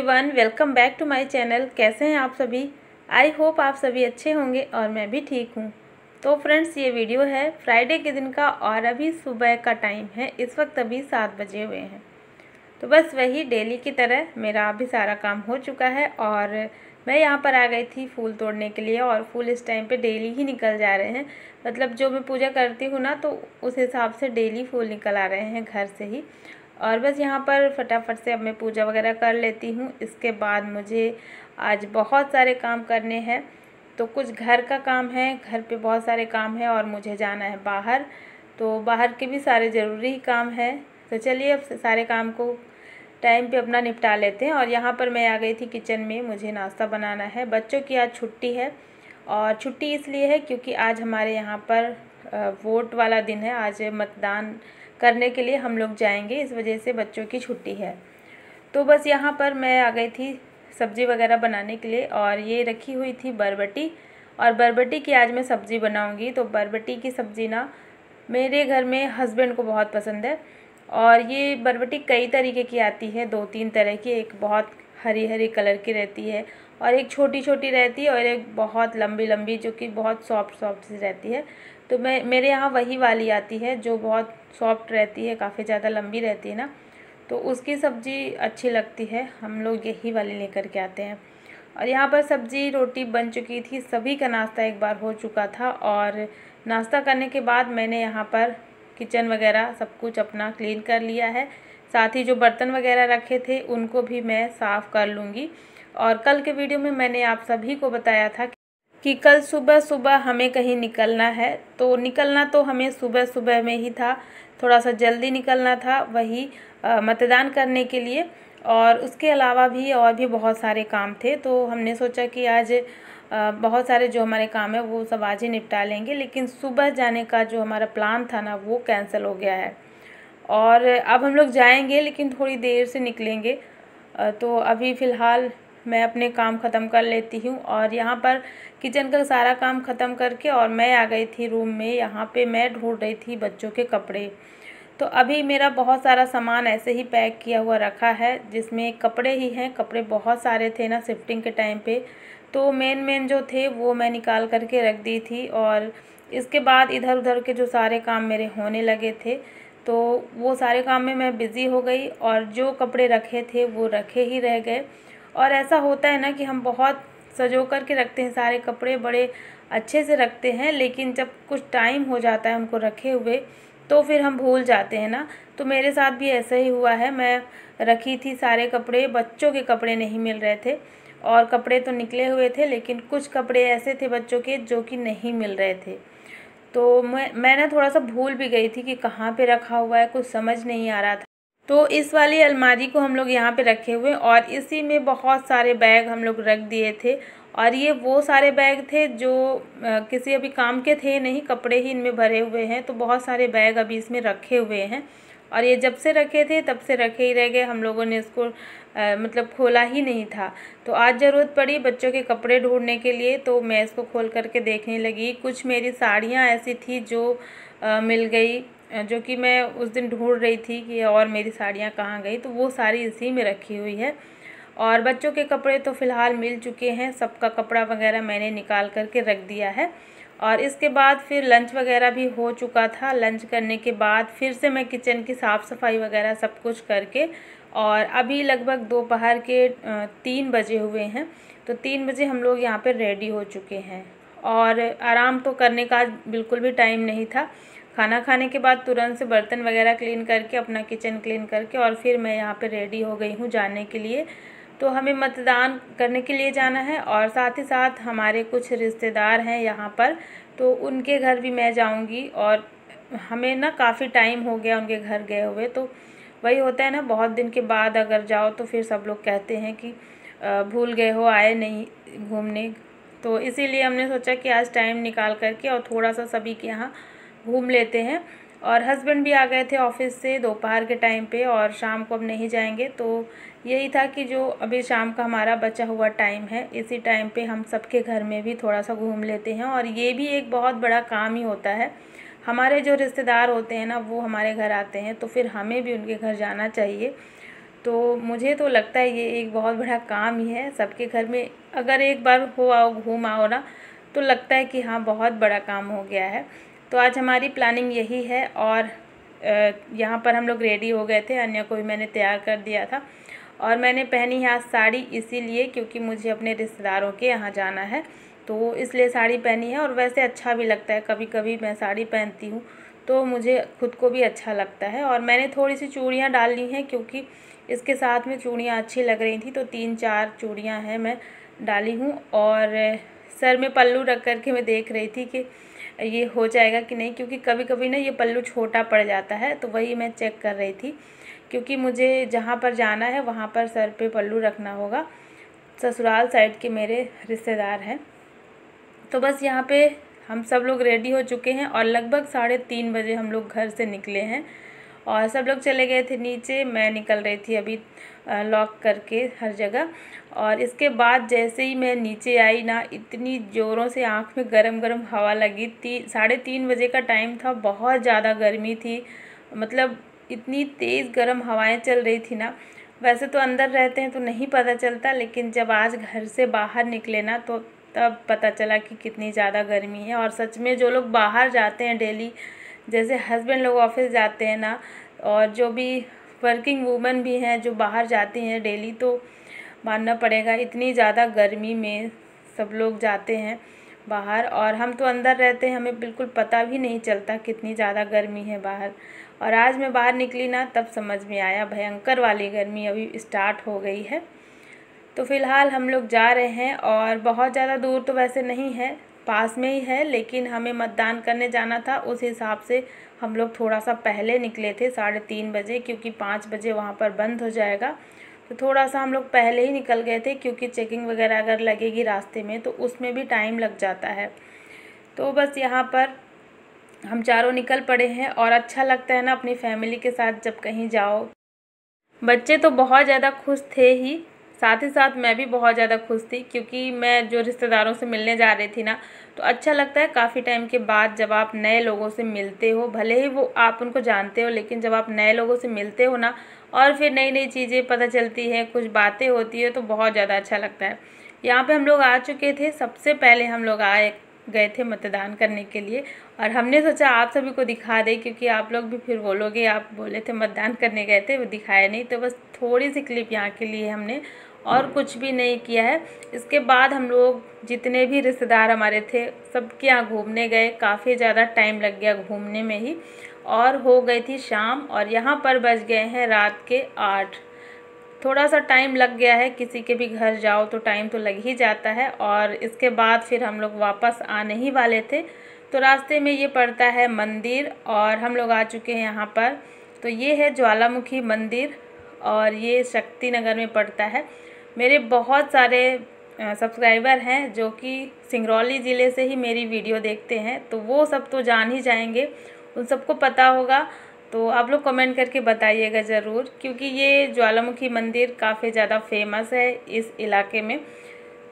everyone welcome back to my channel कैसे हैं आप सभी आई होप आप सभी अच्छे होंगे और मैं भी ठीक हूँ तो फ्रेंड्स ये वीडियो है फ्राइडे के दिन का और अभी सुबह का टाइम है इस वक्त अभी सात बजे हुए हैं तो बस वही डेली की तरह मेरा अभी सारा काम हो चुका है और मैं यहाँ पर आ गई थी फूल तोड़ने के लिए और फूल इस टाइम पर डेली ही निकल जा रहे हैं मतलब जो मैं पूजा करती हूँ ना तो उस हिसाब से डेली फूल निकल आ रहे हैं घर से ही और बस यहाँ पर फटाफट से अब मैं पूजा वगैरह कर लेती हूँ इसके बाद मुझे आज बहुत सारे काम करने हैं तो कुछ घर का काम है घर पे बहुत सारे काम है और मुझे जाना है बाहर तो बाहर के भी सारे ज़रूरी काम है तो चलिए अब सारे काम को टाइम पे अपना निपटा लेते हैं और यहाँ पर मैं आ गई थी किचन में मुझे नाश्ता बनाना है बच्चों की आज छुट्टी है और छुट्टी इसलिए है क्योंकि आज हमारे यहाँ पर वोट वाला दिन है आज मतदान करने के लिए हम लोग जाएंगे इस वजह से बच्चों की छुट्टी है तो बस यहाँ पर मैं आ गई थी सब्ज़ी वगैरह बनाने के लिए और ये रखी हुई थी बरबटी और बरबटी की आज मैं सब्ज़ी बनाऊँगी तो बरबटी की सब्ज़ी ना मेरे घर में हस्बैंड को बहुत पसंद है और ये बरबटी कई तरीके की आती है दो तीन तरह की एक बहुत हरी हरी कलर की रहती है और एक छोटी छोटी रहती है और एक बहुत लंबी लंबी जो कि बहुत सॉफ्ट सॉफ्ट सी रहती है तो मैं मेरे यहाँ वही वाली आती है जो बहुत सॉफ्ट रहती है काफ़ी ज़्यादा लंबी रहती है ना तो उसकी सब्ज़ी अच्छी लगती है हम लोग यही वाली लेकर के आते हैं और यहाँ पर सब्ज़ी रोटी बन चुकी थी सभी का नाश्ता एक बार हो चुका था और नाश्ता करने के बाद मैंने यहाँ पर किचन वगैरह सब कुछ अपना क्लीन कर लिया है साथ ही जो बर्तन वगैरह रखे थे उनको भी मैं साफ़ कर लूँगी और कल के वीडियो में मैंने आप सभी को बताया था कि कल सुबह सुबह हमें कहीं निकलना है तो निकलना तो हमें सुबह सुबह में ही था थोड़ा सा जल्दी निकलना था वही मतदान करने के लिए और उसके अलावा भी और भी बहुत सारे काम थे तो हमने सोचा कि आज बहुत सारे जो हमारे काम है वो सब आज ही निपटा लेंगे लेकिन सुबह जाने का जो हमारा प्लान था ना वो कैंसिल हो गया है और अब हम लोग जाएंगे लेकिन थोड़ी देर से निकलेंगे तो अभी फ़िलहाल मैं अपने काम ख़त्म कर लेती हूँ और यहाँ पर किचन का सारा काम ख़त्म करके और मैं आ गई थी रूम में यहाँ पे मैं ढूंढ रही थी बच्चों के कपड़े तो अभी मेरा बहुत सारा सामान ऐसे ही पैक किया हुआ रखा है जिसमें कपड़े ही हैं कपड़े बहुत सारे थे ना शिफ्टिंग के टाइम पे तो मेन मेन जो थे वो मैं निकाल करके रख दी थी और इसके बाद इधर उधर के जो सारे काम मेरे होने लगे थे तो वो सारे काम में मैं बिज़ी हो गई और जो कपड़े रखे थे वो रखे ही रह गए और ऐसा होता है ना कि हम बहुत सजो कर के रखते हैं सारे कपड़े बड़े अच्छे से रखते हैं लेकिन जब कुछ टाइम हो जाता है उनको रखे हुए तो फिर हम भूल जाते हैं ना तो मेरे साथ भी ऐसा ही हुआ है मैं रखी थी सारे कपड़े बच्चों के कपड़े नहीं मिल रहे थे और कपड़े तो निकले हुए थे लेकिन कुछ कपड़े ऐसे थे बच्चों के जो कि नहीं मिल रहे थे तो मैं मैं थोड़ा सा भूल भी गई थी कि कहाँ पे रखा हुआ है कुछ समझ नहीं आ रहा था तो इस वाली अलमारी को हम लोग यहाँ पे रखे हुए और इसी में बहुत सारे बैग हम लोग रख दिए थे और ये वो सारे बैग थे जो किसी अभी काम के थे नहीं कपड़े ही इनमें भरे हुए हैं तो बहुत सारे बैग अभी इसमें रखे हुए हैं और ये जब से रखे थे तब से रखे ही रह गए हम लोगों ने इसको आ, मतलब खोला ही नहीं था तो आज ज़रूरत पड़ी बच्चों के कपड़े ढूंढने के लिए तो मैं इसको खोल करके देखने लगी कुछ मेरी साड़ियाँ ऐसी थी जो आ, मिल गई जो कि मैं उस दिन ढूंढ रही थी कि और मेरी साड़ियाँ कहाँ गई तो वो सारी इसी में रखी हुई है और बच्चों के कपड़े तो फ़िलहाल मिल चुके हैं सबका कपड़ा वगैरह मैंने निकाल करके रख दिया है और इसके बाद फिर लंच वगैरह भी हो चुका था लंच करने के बाद फिर से मैं किचन की साफ़ सफाई वगैरह सब कुछ करके और अभी लगभग दोपहर के तीन बजे हुए हैं तो तीन बजे हम लोग यहाँ पर रेडी हो चुके हैं और आराम तो करने का बिल्कुल भी टाइम नहीं था खाना खाने के बाद तुरंत से बर्तन वगैरह क्लीन करके अपना किचन क्लीन करके और फिर मैं यहाँ पे रेडी हो गई हूँ जाने के लिए तो हमें मतदान करने के लिए जाना है और साथ ही साथ हमारे कुछ रिश्तेदार हैं यहाँ पर तो उनके घर भी मैं जाऊँगी और हमें ना काफ़ी टाइम हो गया उनके घर गए हुए तो वही होता है ना बहुत दिन के बाद अगर जाओ तो फिर सब लोग कहते हैं कि भूल गए हो आए नहीं घूमने तो इसीलिए हमने सोचा कि आज टाइम निकाल करके और थोड़ा सा सभी के यहाँ घूम लेते हैं और हस्बैंड भी आ गए थे ऑफिस से दोपहर के टाइम पे और शाम को अब नहीं जाएंगे तो यही था कि जो अभी शाम का हमारा बचा हुआ टाइम है इसी टाइम पे हम सबके घर में भी थोड़ा सा घूम लेते हैं और ये भी एक बहुत बड़ा काम ही होता है हमारे जो रिश्तेदार होते हैं ना वो हमारे घर आते हैं तो फिर हमें भी उनके घर जाना चाहिए तो मुझे तो लगता है ये एक बहुत बड़ा काम ही है सबके घर में अगर एक बार हो आओ घूम आओ ना तो लगता है कि हाँ बहुत बड़ा काम हो गया है तो आज हमारी प्लानिंग यही है और यहाँ पर हम लोग रेडी हो गए थे अन्य को भी मैंने तैयार कर दिया था और मैंने पहनी है आज साड़ी इसीलिए क्योंकि मुझे अपने रिश्तेदारों के यहाँ जाना है तो इसलिए साड़ी पहनी है और वैसे अच्छा भी लगता है कभी कभी मैं साड़ी पहनती हूँ तो मुझे खुद को भी अच्छा लगता है और मैंने थोड़ी सी चूड़ियाँ डाल ली हैं क्योंकि इसके साथ में चूड़ियाँ अच्छी लग रही थी तो तीन चार चूड़ियाँ हैं मैं डाली हूँ और सर में पल्लू रख कर के मैं देख रही थी कि ये हो जाएगा कि नहीं क्योंकि कभी कभी ना ये पल्लू छोटा पड़ जाता है तो वही मैं चेक कर रही थी क्योंकि मुझे जहाँ पर जाना है वहाँ पर सर पे पल्लू रखना होगा ससुराल साइड के मेरे रिश्तेदार हैं तो बस यहाँ पे हम सब लोग रेडी हो चुके हैं और लगभग साढ़े तीन बजे हम लोग घर से निकले हैं और सब लोग चले गए थे नीचे मैं निकल रही थी अभी लॉक करके हर जगह और इसके बाद जैसे ही मैं नीचे आई ना इतनी ज़ोरों से आँख में गरम गरम हवा लगी थी साढ़े तीन बजे का टाइम था बहुत ज़्यादा गर्मी थी मतलब इतनी तेज़ गर्म हवाएं चल रही थी ना वैसे तो अंदर रहते हैं तो नहीं पता चलता लेकिन जब आज घर से बाहर निकले ना तो तब पता चला कि कितनी ज़्यादा गर्मी है और सच में जो लोग बाहर जाते हैं डेली जैसे हस्बैंड लोग ऑफिस जाते हैं ना और जो भी वर्किंग वूमेन भी हैं जो बाहर जाती हैं डेली तो मानना पड़ेगा इतनी ज़्यादा गर्मी में सब लोग जाते हैं बाहर और हम तो अंदर रहते हैं हमें बिल्कुल पता भी नहीं चलता कितनी ज़्यादा गर्मी है बाहर और आज मैं बाहर निकली ना तब समझ में आया भयंकर वाली गर्मी अभी स्टार्ट हो गई है तो फ़िलहाल हम लोग जा रहे हैं और बहुत ज़्यादा दूर तो वैसे नहीं है पास में ही है लेकिन हमें मतदान करने जाना था उस हिसाब से हम लोग थोड़ा सा पहले निकले थे साढ़े तीन बजे क्योंकि पाँच बजे वहाँ पर बंद हो जाएगा तो थोड़ा सा हम लोग पहले ही निकल गए थे क्योंकि चेकिंग वगैरह अगर लगेगी रास्ते में तो उसमें भी टाइम लग जाता है तो बस यहाँ पर हम चारों निकल पड़े हैं और अच्छा लगता है ना अपनी फैमिली के साथ जब कहीं जाओ बच्चे तो बहुत ज़्यादा खुश थे ही साथ ही साथ मैं भी बहुत ज़्यादा खुश थी क्योंकि मैं जो रिश्तेदारों से मिलने जा रही थी ना तो अच्छा लगता है काफ़ी टाइम के बाद जब आप नए लोगों से मिलते हो भले ही वो आप उनको जानते हो लेकिन जब आप नए लोगों से मिलते हो ना और फिर नई नई चीज़ें पता चलती है कुछ बातें होती है तो बहुत ज़्यादा अच्छा लगता है यहाँ पर हम लोग आ चुके थे सबसे पहले हम लोग आए गए थे मतदान करने के लिए और हमने सोचा आप सभी को दिखा दें क्योंकि आप लोग भी फिर बोलोगे आप बोले थे मतदान करने गए थे वो दिखाया नहीं तो बस थोड़ी सी क्लिप यहाँ के लिए हमने और कुछ भी नहीं किया है इसके बाद हम लोग जितने भी रिश्तेदार हमारे थे सबके यहाँ घूमने गए काफ़ी ज़्यादा टाइम लग गया घूमने में ही और हो गई थी शाम और यहाँ पर बज गए हैं रात के आठ थोड़ा सा टाइम लग गया है किसी के भी घर जाओ तो टाइम तो लग ही जाता है और इसके बाद फिर हम लोग वापस आने ही वाले थे तो रास्ते में ये पड़ता है मंदिर और हम लोग आ चुके हैं यहाँ पर तो ये है ज्वालामुखी मंदिर और ये शक्ति नगर में पड़ता है मेरे बहुत सारे सब्सक्राइबर हैं जो कि सिंगरौली ज़िले से ही मेरी वीडियो देखते हैं तो वो सब तो जान ही जाएंगे उन सबको पता होगा तो आप लोग कमेंट करके बताइएगा ज़रूर क्योंकि ये ज्वालामुखी मंदिर काफ़ी ज़्यादा फेमस है इस इलाके में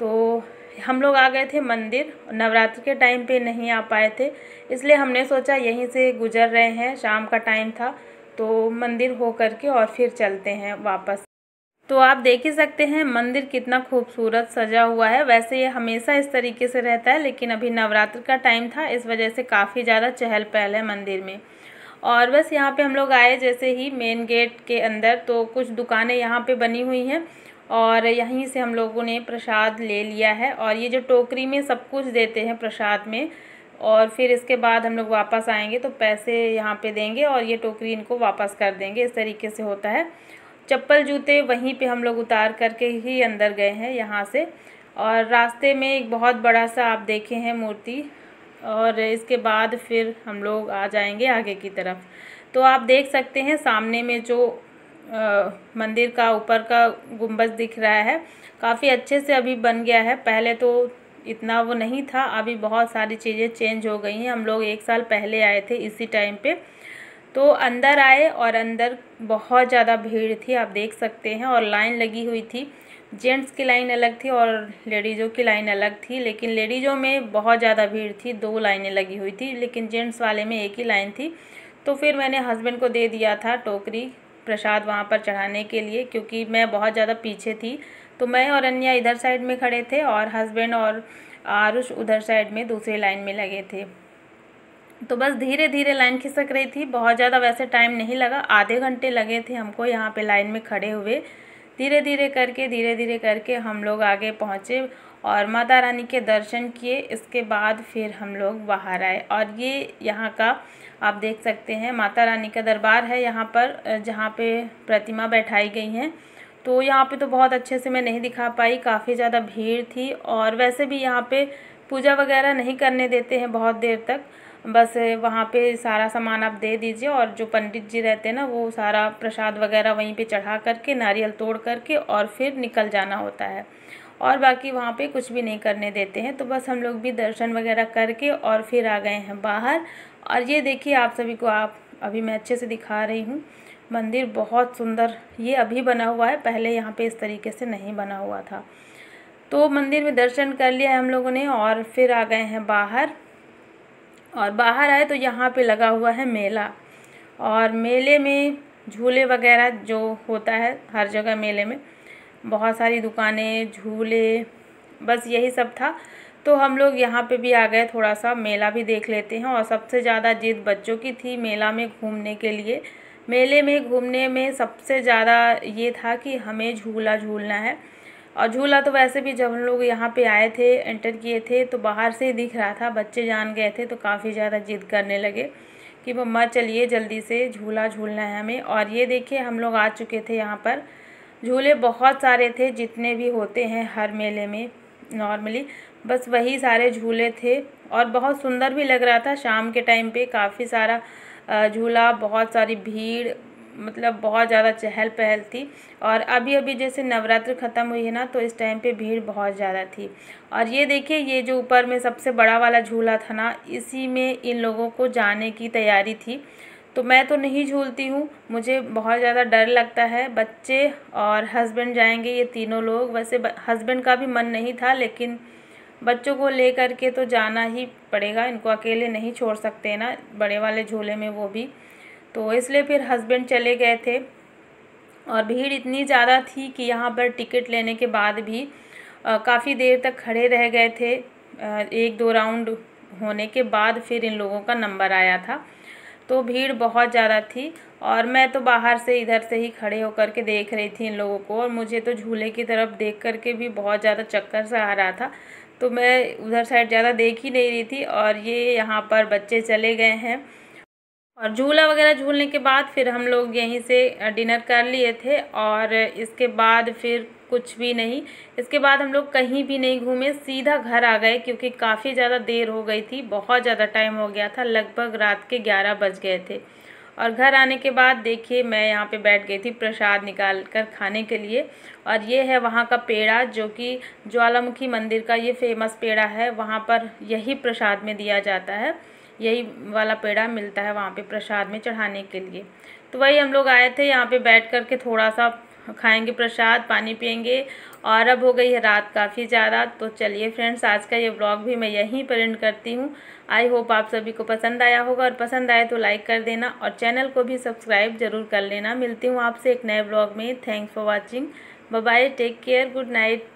तो हम लोग आ गए थे मंदिर नवरात्र के टाइम पे नहीं आ पाए थे इसलिए हमने सोचा यहीं से गुजर रहे हैं शाम का टाइम था तो मंदिर हो करके और फिर चलते हैं वापस तो आप देख ही सकते हैं मंदिर कितना खूबसूरत सजा हुआ है वैसे ये हमेशा इस तरीके से रहता है लेकिन अभी नवरात्र का टाइम था इस वजह से काफ़ी ज़्यादा चहल पहल है मंदिर में और बस यहाँ पे हम लोग आए जैसे ही मेन गेट के अंदर तो कुछ दुकानें यहाँ पे बनी हुई हैं और यहीं से हम लोगों ने प्रसाद ले लिया है और ये जो टोकरी में सब कुछ देते हैं प्रसाद में और फिर इसके बाद हम लोग वापस आएंगे तो पैसे यहाँ पे देंगे और ये टोकरी इनको वापस कर देंगे इस तरीके से होता है चप्पल जूते वहीं पे हम लोग उतार करके ही अंदर गए हैं यहाँ से और रास्ते में एक बहुत बड़ा सा आप देखे हैं मूर्ति और इसके बाद फिर हम लोग आ जाएंगे आगे की तरफ तो आप देख सकते हैं सामने में जो आ, मंदिर का ऊपर का गुंबज दिख रहा है काफ़ी अच्छे से अभी बन गया है पहले तो इतना वो नहीं था अभी बहुत सारी चीज़ें चेंज हो गई हैं हम लोग एक साल पहले आए थे इसी टाइम पर तो अंदर आए और अंदर बहुत ज़्यादा भीड़ थी आप देख सकते हैं और लाइन लगी हुई थी जेंट्स की लाइन अलग थी और लेडीज़ों की लाइन अलग थी लेकिन लेडीज़ों में बहुत ज़्यादा भीड़ थी दो लाइनें लगी हुई थी लेकिन जेंट्स वाले में एक ही लाइन थी तो फिर मैंने हस्बैंड को दे दिया था टोकरी प्रसाद वहाँ पर चढ़ाने के लिए क्योंकि मैं बहुत ज़्यादा पीछे थी तो मैं और अन्या इधर साइड में खड़े थे और हस्बैंड और आरुष उधर साइड में दूसरी लाइन में लगे थे तो बस धीरे धीरे लाइन खिसक रही थी बहुत ज़्यादा वैसे टाइम नहीं लगा आधे घंटे लगे थे हमको यहाँ पे लाइन में खड़े हुए धीरे धीरे करके धीरे धीरे करके हम लोग आगे पहुँचे और माता रानी के दर्शन किए इसके बाद फिर हम लोग बाहर आए और ये यहाँ का आप देख सकते हैं माता रानी का दरबार है यहाँ पर जहाँ पर प्रतिमा बैठाई गई हैं तो यहाँ पे तो बहुत अच्छे से मैं नहीं दिखा पाई काफ़ी ज़्यादा भीड़ थी और वैसे भी यहाँ पे पूजा वगैरह नहीं करने देते हैं बहुत देर तक बस वहाँ पे सारा सामान आप दे दीजिए और जो पंडित जी रहते हैं ना वो सारा प्रसाद वगैरह वहीं पे चढ़ा करके नारियल तोड़ करके और फिर निकल जाना होता है और बाकी वहाँ पे कुछ भी नहीं करने देते हैं तो बस हम लोग भी दर्शन वगैरह करके और फिर आ गए हैं बाहर और ये देखिए आप सभी को आप अभी मैं अच्छे से दिखा रही हूँ मंदिर बहुत सुंदर ये अभी बना हुआ है पहले यहाँ पे इस तरीके से नहीं बना हुआ था तो मंदिर में दर्शन कर लिया है हम लोगों ने और फिर आ गए हैं बाहर और बाहर आए तो यहाँ पे लगा हुआ है मेला और मेले में झूले वगैरह जो होता है हर जगह मेले में बहुत सारी दुकानें झूले बस यही सब था तो हम लोग यहाँ पे भी आ गए थोड़ा सा मेला भी देख लेते हैं और सबसे ज़्यादा जिद बच्चों की थी मेला में घूमने के लिए मेले में घूमने में सबसे ज़्यादा ये था कि हमें झूला झूलना है और झूला तो वैसे भी जब हम लोग यहाँ पे आए थे एंटर किए थे तो बाहर से ही दिख रहा था बच्चे जान गए थे तो काफ़ी ज़्यादा जिद करने लगे कि मम्मा चलिए जल्दी से झूला झूलना है हमें और ये देखिए हम लोग आ चुके थे यहाँ पर झूले बहुत सारे थे जितने भी होते हैं हर मेले में नॉर्मली बस वही सारे झूले थे और बहुत सुंदर भी लग रहा था शाम के टाइम पे काफ़ी सारा झूला बहुत सारी भीड़ मतलब बहुत ज़्यादा चहल पहल थी और अभी अभी जैसे नवरात्र ख़त्म हुई है ना तो इस टाइम पे भीड़ बहुत ज़्यादा थी और ये देखिए ये जो ऊपर में सबसे बड़ा वाला झूला था ना इसी में इन लोगों को जाने की तैयारी थी तो मैं तो नहीं झूलती हूँ मुझे बहुत ज़्यादा डर लगता है बच्चे और हस्बैंड जाएंगे ये तीनों लोग वैसे हस्बैंड का भी मन नहीं था लेकिन बच्चों को लेकर के तो जाना ही पड़ेगा इनको अकेले नहीं छोड़ सकते ना बड़े वाले झूले में वो भी तो इसलिए फिर हस्बैंड चले गए थे और भीड़ इतनी ज़्यादा थी कि यहाँ पर टिकट लेने के बाद भी काफ़ी देर तक खड़े रह गए थे एक दो राउंड होने के बाद फिर इन लोगों का नंबर आया था तो भीड़ बहुत ज़्यादा थी और मैं तो बाहर से इधर से ही खड़े होकर के देख रही थी इन लोगों को और मुझे तो झूले की तरफ देख कर के भी बहुत ज़्यादा चक्कर सा आ रहा था तो मैं उधर साइड ज़्यादा देख ही नहीं रही थी और ये यहाँ पर बच्चे चले गए हैं और झूला वगैरह झूलने के बाद फिर हम लोग यहीं से डिनर कर लिए थे और इसके बाद फिर कुछ भी नहीं इसके बाद हम लोग कहीं भी नहीं घूमे सीधा घर आ गए क्योंकि काफ़ी ज़्यादा देर हो गई थी बहुत ज़्यादा टाइम हो गया था लगभग रात के ग्यारह बज गए थे और घर आने के बाद देखिए मैं यहाँ पे बैठ गई थी प्रसाद निकाल कर खाने के लिए और ये है वहाँ का पेड़ा जो कि ज्वालामुखी मंदिर का ये फेमस पेड़ा है वहाँ पर यही प्रसाद में दिया जाता है यही वाला पेड़ा मिलता है वहाँ पे प्रसाद में चढ़ाने के लिए तो वही हम लोग आए थे यहाँ पे बैठ कर के थोड़ा सा खाएंगे प्रसाद पानी पियेंगे और अब हो गई है रात काफ़ी ज़्यादा तो चलिए फ्रेंड्स आज का ये ब्लॉग भी मैं यहीं पर एंड करती हूँ आई होप आप सभी को पसंद आया होगा और पसंद आए तो लाइक कर देना और चैनल को भी सब्सक्राइब जरूर कर लेना मिलती हूँ आपसे एक नए ब्लॉग में thanks for watching bye take care good night